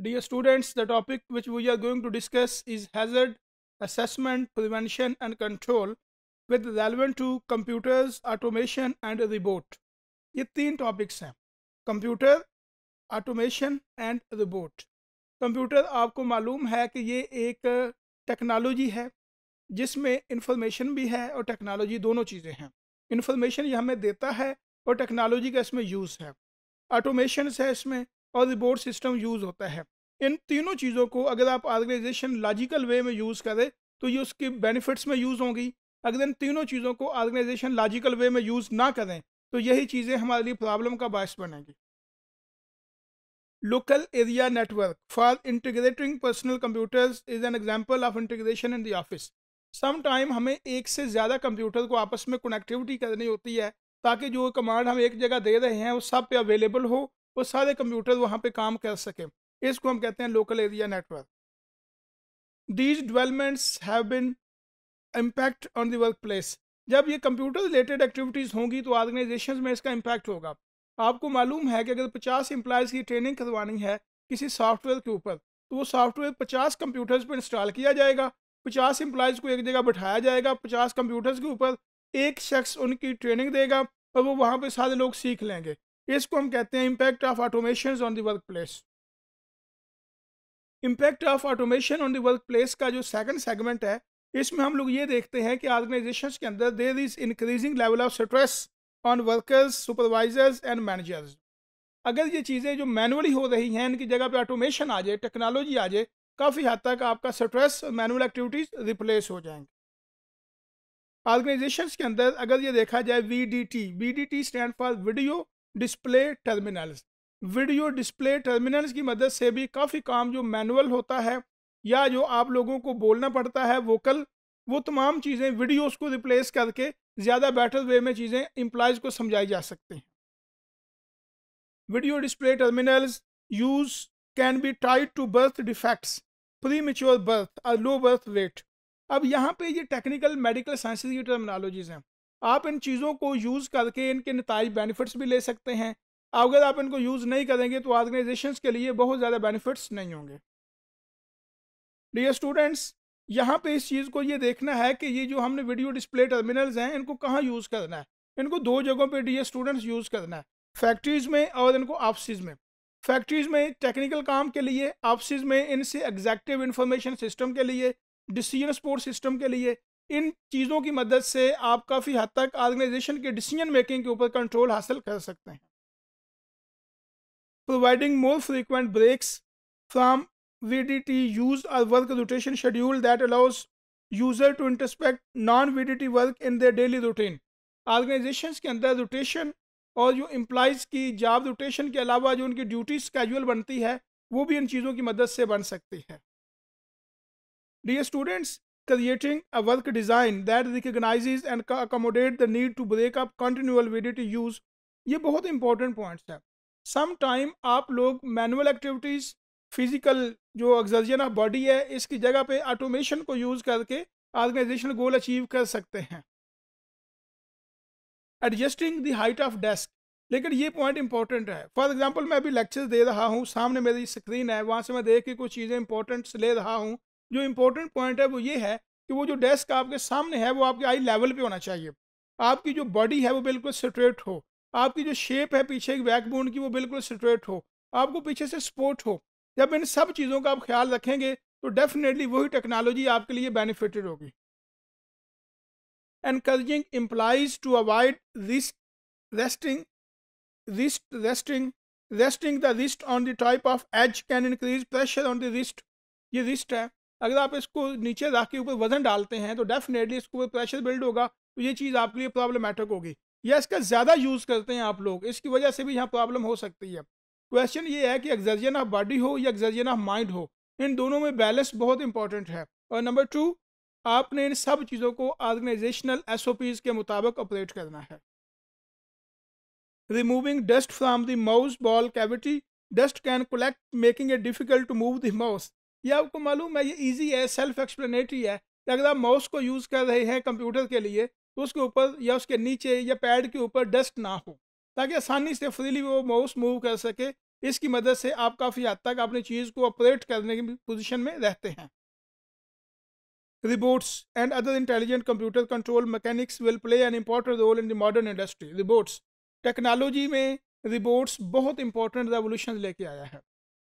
Dear students, the topic which we are going to discuss is hazard assessment, prevention and control with relevant to computers, automation and robot ye teen topics hain computer automation and robot computer aapko maloom hai ki ye ek technology hai jisme information bhi hai aur technology dono cheeze hain information ye hame deta hai aur technology ka isme use hai automation hai isme और report system use होता है इन तीनों चीज़ों को अगर आप organisation logical वे में use करें तो ये उसके बेनिफिट्स में यूज़ होंगी अगर इन तीनों चीज़ों को ऑर्गेनाइजेशन लॉजिकल वे में यूज़ ना करें तो यही चीज़ें हमारे लिए प्रॉब्लम का बायस बनेगी local area network for integrating personal computers is an example of integration in the office Sometime हमें एक से ज़्यादा कंप्यूटर को आपस में कनेक्टिविटी करनी होती है ताकि जो कमांड हम एक जगह दे रहे हैं वो सब पे अवेलेबल हो वो सारे कंप्यूटर वहाँ पे काम कर सकें इसको हम कहते हैं local area network these developments have been impact on the work place जब ये कंप्यूटर रिलेटेड एक्टिविटीज़ होंगी तो ऑर्गेनाइजेशन में इसका इम्पैक्ट होगा आपको मालूम है कि अगर पचास एम्प्लाइज़ की ट्रेनिंग करवानी है किसी सॉफ्टवेयर के ऊपर तो वो सॉफ्टवेयर पचास कंप्यूटर्स पर इंस्टॉल किया जाएगा पचास एम्प्लाइज़ को एक जगह बैठाया जाएगा पचास कंप्यूटर्स के ऊपर एक शख्स उनकी ट्रेनिंग देगा और वो वहाँ पर सारे लोग सीख लेंगे इसको हम कहते हैं impact of automation on the work place impact of automation on the work place का जो सेकंड सेगमेंट है इसमें हम लोग ये देखते हैं कि ऑर्गेनाइजेशन के अंदर there is increasing level of stress on workers supervisors and managers अगर ये चीज़ें जो मैनुअली हो रही हैं इनकी जगह पे ऑटोमेशन आ जाए टेक्नोलॉजी आ जाए काफ़ी हद तक आपका स्ट्रेस और मैनुअल एक्टिविटीज़ रिप्लेस हो जाएंगे ऑर्गेनाइजेशन के अंदर अगर ये देखा जाए V D T V D T stand for video display terminals video display terminals की मदद से भी काफ़ी काम जो मैनुअल होता है या जो आप लोगों को बोलना पड़ता है वोकल वो तमाम चीज़ें वीडियोस को रिप्लेस करके ज़्यादा बेटर वे में चीज़ें एम्प्लॉयज़ को समझाई जा सकती हैं video display terminals use can be tied to birth defects premature birth और लो बर्थ वेट अब यहाँ पे ये टेक्निकल मेडिकल साइंस की टर्मिनोलॉजीज़ हैं आप इन चीज़ों को यूज़ करके इनके नतज बेनिफिट्स भी ले सकते हैं अगर आप इनको यूज़ नहीं करेंगे तो ऑर्गेनाइजेशंस के लिए बहुत ज़्यादा बेनिफिट्स नहीं होंगे डियर स्टूडेंट्स यहाँ पे इस चीज़ को ये देखना है कि ये जो हमने वीडियो डिस्प्ले टर्मिनल्स हैं इनको कहाँ यूज़ करना है इनको दो जगहों पे डियर स्टूडेंट्स यूज़ करना है फैक्ट्रीज़ में और इनको ऑफिस में फैक्ट्रीज़ में टेक्निकल काम के लिए ऑफिस में इनसे एग्जैक्टिव इन्फॉर्मेशन सिस्टम के लिए डिसीजन सपोर्ट सिस्टम के लिए इन चीज़ों की मदद से आप काफ़ी हद तक ऑर्गेनाइजेशन के डिसीजन मेकिंग के ऊपर कंट्रोल हासिल कर सकते हैं providing more frequent breaks from VDT work rotation schedule that allows user to interspect non V D T work in the daily routine organisation के अंदर रोटेशन और जो एम्प्लॉयज़ की जॉब रोटेशन के अलावा जो उनकी ड्यूटी स्केजुअल बनती है वो भी इन चीज़ों की मदद से बन सकती है the students creating a work design that recognizes and accommodate the need to break up continual VDT use ये बहुत इंपॉर्टेंट पॉइंट्स हैं sometime aap आप लोग मैनुअल एक्टिविटीज़ फिजिकल जो of ऑफ बॉडी है इसकी जगह automation ऑटोमेशन को यूज़ करके goal गोल अचीव कर सकते हैं adjusting the height of desk लेकिन ये पॉइंट इंपॉर्टेंट है फॉर एग्जांपल मैं अभी लेक्चर दे रहा हूँ सामने मेरी स्क्रीन है वहाँ से मैं देख के कुछ चीज़ें इंपॉर्टेंट्स ले रहा हूँ जो इम्पोर्टेंट पॉइंट है वो ये है कि वो जो डेस्क आपके सामने है वो आपके आई लेवल पे होना चाहिए आपकी जो बॉडी है वो बिल्कुल स्ट्रेट हो आपकी जो शेप है पीछे की बैकबोन की वो बिल्कुल स्ट्रेट हो आपको पीछे से सपोर्ट हो जब इन सब चीज़ों का आप ख्याल रखेंगे तो डेफिनेटली वही टेक्नोलॉजी आपके लिए बेनिफिटेड होगी encouraging employees to avoid risk resting wrist resting resting the wrist on the type of edge can increase pressure on the wrist ये रिस्ट है अगर आप इसको नीचे रख के ऊपर वजन डालते हैं तो डेफिनेटली इसके ऊपर प्रेशर बिल्ड होगा तो ये चीज़ आपके लिए प्रॉब्लमेटिक होगी या इसका ज़्यादा यूज़ करते हैं आप लोग इसकी वजह से भी यहाँ प्रॉब्लम हो सकती है क्वेश्चन ये है कि एक्सर्जन ऑफ बॉडी हो या एक्सर्जन ऑफ माइंड हो इन दोनों में बैलेंस बहुत इंपॉर्टेंट है और नंबर टू आपने इन सब चीज़ों को ऑर्गेनाइजेशनल एस के मुताबिक ऑपरेट करना है removing dust from the mouse ball cavity dust can collect making it difficult to move the mouse ये आपको मालूम है ये ईजी है सेल्फ एक्सप्लेनेटरी है कि अगर आप माउस को यूज़ कर रहे हैं कंप्यूटर के लिए तो उसके ऊपर या उसके नीचे या पैड के ऊपर डस्ट ना हो ताकि आसानी से फ्रीली वो माउस मूव कर सके इसकी मदद से आप काफ़ी हद तक अपनी चीज़ को ऑपरेट करने की पोजिशन में रहते हैं robots and other intelligent computer control mechanics will play an important role in the modern industry robots technology में रिबोट्स बहुत इंपॉर्टेंट रेवोल्यूशन लेके आया है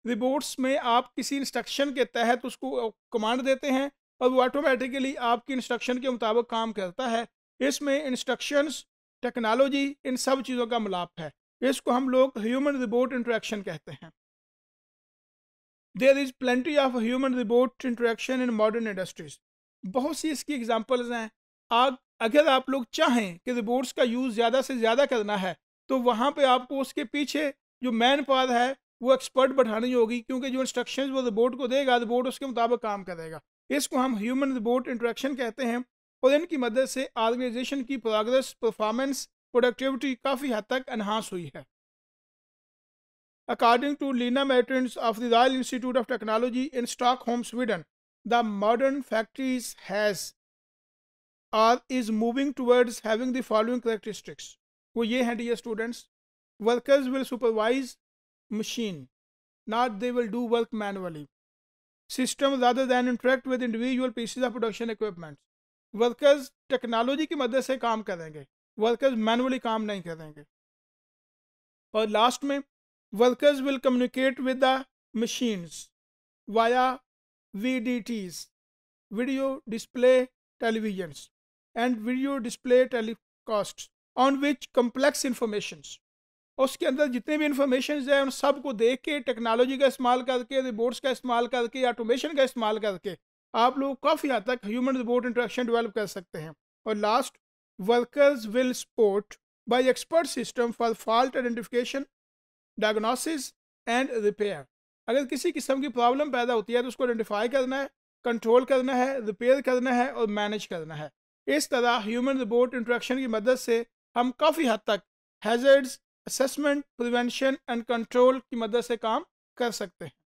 रिबोट्स में आप किसी इंस्ट्रक्शन के तहत उसको कमांड देते हैं और वो ऑटोमेटिकली आपकी इंस्ट्रक्शन के मुताबिक काम करता है इसमें इंस्ट्रक्शंस टेक्नोलॉजी इन सब चीज़ों का मिलाप है इसको हम लोग ह्यूमन रिबोट इंट्रैक्शन कहते हैं there is plenty of human robot interaction in modern industries बहुत सी इसकी एग्जाम्पल्स हैं आप अगर आप लोग चाहें कि रिबोट्स का यूज़ ज़्यादा से ज़्यादा करना है तो वहाँ पर आपको उसके पीछे जो मैन पावर है वो एक्सपर्ट बैठानी होगी क्योंकि जो इंस्ट्रक्शन वो रिबोट को देगा रिबोट उसके मुताबिक काम करेगा इसको हम ह्यूमन रिबोट इंट्रैक्शन कहते हैं और इनकी मदद से ऑर्गेनाइजेशन की प्रोग्रेस परफॉर्मेंस प्रोडक्टिविटी काफ़ी हद तक एनहांस हुई है according to Lena Metrens of the royal institute of technology in Stockholm Sweden the modern factories has are is moving towards having the following characteristics वो ये हैं the students workers will supervise machine. Not they will do work manually. System rather than interact with individual pieces of production equipment. Workers technology की मदद से काम करेंगे Workers manually काम नहीं करेंगे और last में workers will communicate with the machines via VDTs, video display televisions and video display telecasts on which complex informations और उसके अंदर जितने भी इंफॉर्मेशन है उन सब को देख के टेक्नोलॉजी का इस्तेमाल करके रिबोट्स का इस्तेमाल करके ऑटोमेशन का इस्तेमाल करके आप लोग काफ़ी हद तक ह्यूमन रिबोट इंट्रैक्शन डेवलप कर सकते हैं और last workers will support by expert system for fault identification diagnosis and repair अगर किसी किस्म की प्रॉब्लम पैदा होती है तो उसको आइडेंटिफाई करना है कंट्रोल करना है रिपेयर करना है और मैनेज करना है इस तरह ह्यूमन रिबोट इंट्रैक्शन की मदद से हम काफ़ी हद तक hazards assessment prevention and control की मदद से काम कर सकते हैं